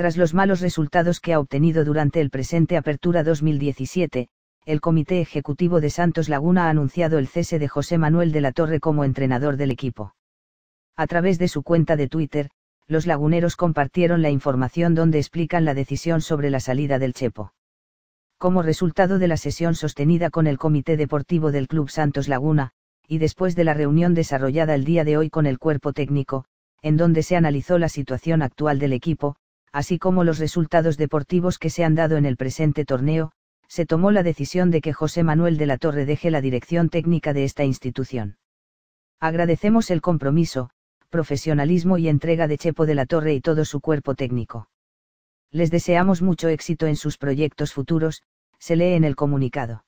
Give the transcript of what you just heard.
Tras los malos resultados que ha obtenido durante el presente Apertura 2017, el Comité Ejecutivo de Santos Laguna ha anunciado el cese de José Manuel de la Torre como entrenador del equipo. A través de su cuenta de Twitter, los laguneros compartieron la información donde explican la decisión sobre la salida del Chepo. Como resultado de la sesión sostenida con el Comité Deportivo del Club Santos Laguna, y después de la reunión desarrollada el día de hoy con el cuerpo técnico, en donde se analizó la situación actual del equipo, así como los resultados deportivos que se han dado en el presente torneo, se tomó la decisión de que José Manuel de la Torre deje la dirección técnica de esta institución. Agradecemos el compromiso, profesionalismo y entrega de Chepo de la Torre y todo su cuerpo técnico. Les deseamos mucho éxito en sus proyectos futuros, se lee en el comunicado.